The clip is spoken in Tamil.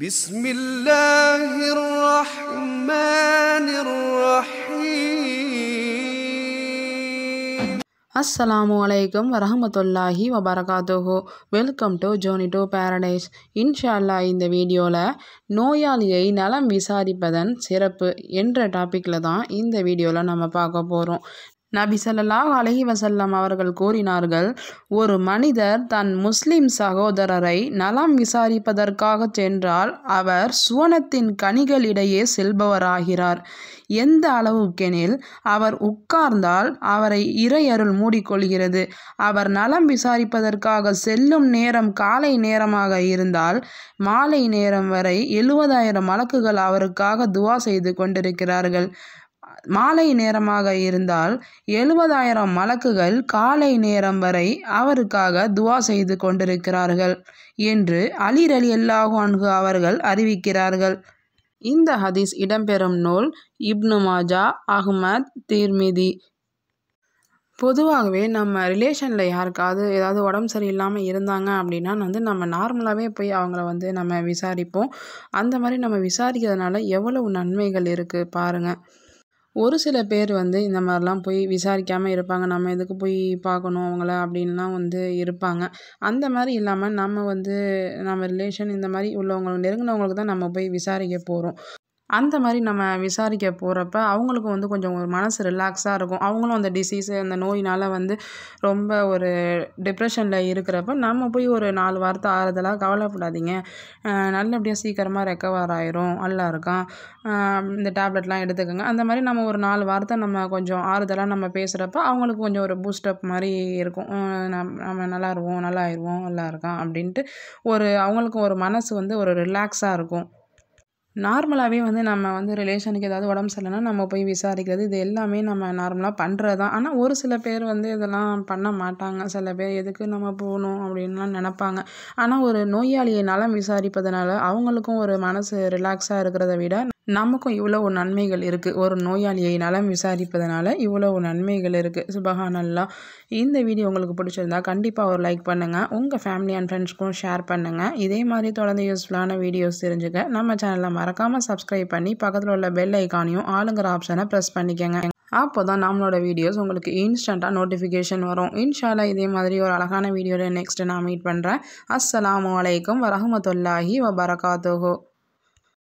بسم الله الرحمن الرحيم அஸ்ஸலாமு அலைக்கும் வரஹமத்துல்லாஹி வபரகாத்துஹு welcome to journey to paradise இன்ஷா அல்லா இந்த வீடியோவில் நோயாளியை நலம் விசாரிப்பதன் சிறப்பு என்ற டாப்பிக்கில் தான் இந்த வீடியோவில் நம்ம பார்க்க போகிறோம் நபி சல்லாஹ் அலஹி வசல்லம் அவர்கள் கூறினார்கள் ஒரு மனிதர் தன் முஸ்லிம் சகோதரரை நலம் விசாரிப்பதற்காக சென்றால் அவர் சுவனத்தின் கனிகளிடையே செல்பவராகிறார் எந்த அளவுக்கெனில் அவர் உட்கார்ந்தால் அவரை இறையருள் மூடிக்கொள்கிறது அவர் நலம் விசாரிப்பதற்காக செல்லும் நேரம் காலை நேரமாக இருந்தால் மாலை நேரம் வரை எழுபதாயிரம் வழக்குகள் அவருக்காக துவா செய்து கொண்டிருக்கிறார்கள் மாலை நேரமாக இருந்தால் எழுபதாயிரம் மலக்குகள் காலை நேரம் வரை அவருக்காக துவா செய்து கொண்டிருக்கிறார்கள் என்று அலிர் அலி அல்லாஹான்கு அவர்கள் அறிவிக்கிறார்கள் இந்த ஹதீஸ் இடம்பெறும் நூல் இப்னு மாஜா அஹ்மத் தீர்மிதி பொதுவாகவே நம்ம ரிலேஷனில் யாருக்காவது ஏதாவது உடம்பு சரியில்லாமல் இருந்தாங்க அப்படின்னா வந்து நம்ம நார்மலாகவே போய் அவங்கள வந்து நம்ம விசாரிப்போம் அந்த மாதிரி நம்ம விசாரிக்கிறதுனால எவ்வளவு நன்மைகள் இருக்குது பாருங்கள் ஒரு சில பேர் வந்து இந்த மாதிரிலாம் போய் விசாரிக்காமல் இருப்பாங்க நம்ம எதுக்கு போய் பார்க்கணும் அவங்கள அப்படின்லாம் வந்து இருப்பாங்க அந்த மாதிரி இல்லாமல் நம்ம வந்து நம்ம ரிலேஷன் இந்த மாதிரி உள்ளவங்க நெருங்கினவங்களுக்கு தான் நம்ம போய் விசாரிக்க போகிறோம் அந்த மாதிரி நம்ம விசாரிக்க போகிறப்ப அவங்களுக்கும் வந்து கொஞ்சம் ஒரு மனது ரிலாக்ஸாக இருக்கும் அவங்களும் அந்த டிசீஸு அந்த நோயினால் வந்து ரொம்ப ஒரு டிப்ரெஷனில் இருக்கிறப்ப நம்ம போய் ஒரு நாலு வாரத்தை ஆறுதலாக கவலைப்படாதீங்க நல்லபடியாக சீக்கிரமாக ரெக்கவர் ஆகிரும் நல்லா இருக்கான் இந்த டேப்லெட்லாம் எடுத்துக்கோங்க அந்த மாதிரி நம்ம ஒரு நாலு வாரத்தை நம்ம கொஞ்சம் ஆறுதலாக நம்ம பேசுகிறப்ப அவங்களுக்கு கொஞ்சம் ஒரு பூஸ்டப் மாதிரி இருக்கும் நம் நம்ம நல்லா இருவோம் நல்லா ஆயிடுவோம் நல்லா இருக்கான் அப்படின்ட்டு ஒரு அவங்களுக்கும் ஒரு மனசு வந்து ஒரு ரிலாக்ஸாக இருக்கும் நார்மலாகவே வந்து நம்ம வந்து ரிலேஷனுக்கு ஏதாவது உடம்பு சரியில்லைனா நம்ம போய் விசாரிக்கிறது இது எல்லாமே நம்ம நார்மலாக பண்ணுறது தான் ஆனால் ஒரு சில பேர் வந்து இதெல்லாம் பண்ண மாட்டாங்க சில பேர் எதுக்கு நம்ம போகணும் அப்படின்லாம் நினப்பாங்க ஆனால் ஒரு நோயாளியை நலம் விசாரிப்பதனால அவங்களுக்கும் ஒரு மனசு ரிலாக்ஸாக இருக்கிறத விட நமக்கும் இவ்வளவு நன்மைகள் இருக்குது ஒரு நோயாளியை நலம் விசாரிப்பதனால இவ்வளவு நன்மைகள் இருக்குது சுபகானல்லா இந்த வீடியோ உங்களுக்கு பிடிச்சிருந்தா கண்டிப்பாக ஒரு லைக் பண்ணுங்கள் உங்கள் ஃபேமிலி அண்ட் ஃப்ரெண்ட்ஸ்க்கும் ஷேர் பண்ணுங்கள் இதே மாதிரி தொடர்ந்து யூஸ்ஃபுல்லான வீடியோஸ் தெரிஞ்சுக்க நம்ம சேனலில் மறக்காமல் சப்ஸ்கிரைப் பண்ணி பக்கத்தில் உள்ள பெல் ஐக்கானையும் ஆளுங்கிற ஆப்ஷனை ப்ரெஸ் பண்ணிக்கோங்க அப்போ தான் நம்மளோட வீடியோஸ் உங்களுக்கு இன்ஸ்டண்ட்டாக நோட்டிஃபிகேஷன் வரும் இன்ஷாலா இதே மாதிரி ஒரு அழகான வீடியோவில் நெக்ஸ்ட்டு நான் மீட் பண்ணுறேன் அஸ்லாம் வலைக்கம் வரமத்துல்லாஹி வபரகாத்தோஹோ